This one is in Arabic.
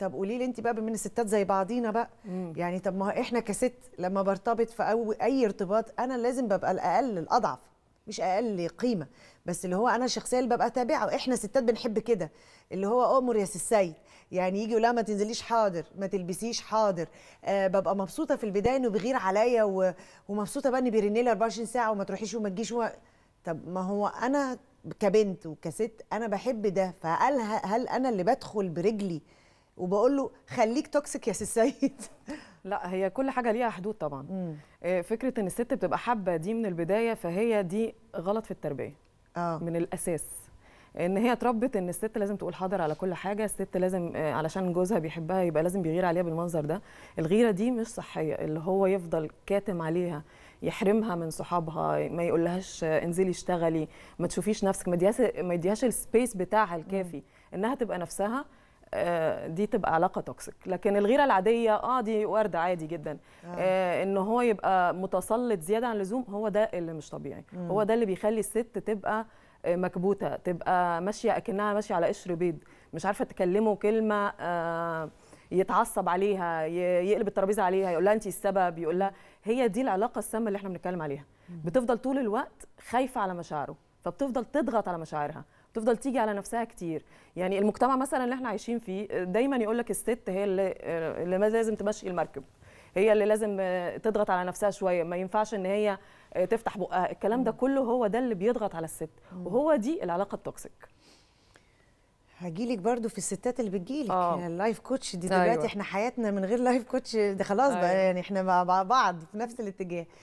طب قولي لي انت بقى من الستات زي بعضينا بقى مم. يعني طب ما احنا كست لما برتبط في اي ارتباط انا لازم ببقى الاقل الاضعف مش اقل قيمه بس اللي هو انا الشخصيه اللي ببقى تابعه احنا ستات بنحب كده اللي هو امر يا السيد يعني يجي يقول لها ما تنزليش حاضر ما تلبسيش حاضر أه ببقى مبسوطه في البدايه انه بيغير عليا و... ومبسوطه بقى انه بيرن لي 24 ساعه وما تروحيش وما تجيش وما... طب ما هو انا كبنت وكست انا بحب ده فهل هل انا اللي بدخل برجلي وبقول له خليك توكسيك يا سي سيد لا هي كل حاجه ليها حدود طبعا مم. آه، فكره ان الست بتبقى حابه دي من البدايه فهي دي غلط في التربيه آه. من الاساس ان هي اتربت ان الست لازم تقول حاضر على كل حاجه الست لازم آه، علشان جوزها بيحبها يبقى لازم بيغير عليها بالمنظر ده الغيره دي مش صحيه اللي هو يفضل كاتم عليها يحرمها من صحابها ما يقولهاش آه، انزلي اشتغلي ما تشوفيش نفسك ما يديهاش السبيس بتاعها الكافي انها تبقى نفسها آه، دي تبقى علاقه توكسيك لكن الغيره العاديه اه دي ورد عادي جدا آه. آه. ان هو يبقى متسلط زياده عن اللزوم هو ده اللي مش طبيعي م. هو ده اللي بيخلي الست تبقى آه، مكبوته تبقى ماشيه اكنها ماشيه على قشر بيض مش عارفه تكلمه كلمه آه يتعصب عليها يقلب الترابيزه عليها يقول لها انت السبب يقول لها هي دي العلاقه السامه اللي احنا بنتكلم عليها بتفضل طول الوقت خايفه على مشاعره فبتفضل تضغط على مشاعرها تفضل تيجي على نفسها كتير يعني المجتمع مثلا اللي احنا عايشين فيه دايما يقول لك الست هي اللي, آه، لازم تمشي المركب هي اللي لازم آه، تضغط على نفسها شويه ما ينفعش ان هي آه، تفتح بقها الكلام ده كله هو ده اللي بيضغط على الست وهو دي العلاقه التوكسيك هجيلك برضو في الستات اللي بتجيلك آه. اللايف يعني كوتش دي أيوة. دلوقتي أيوة. احنا حياتنا من غير لايف كوتش ده خلاص أيوة. بقى يعني احنا مع بعض في نفس الاتجاه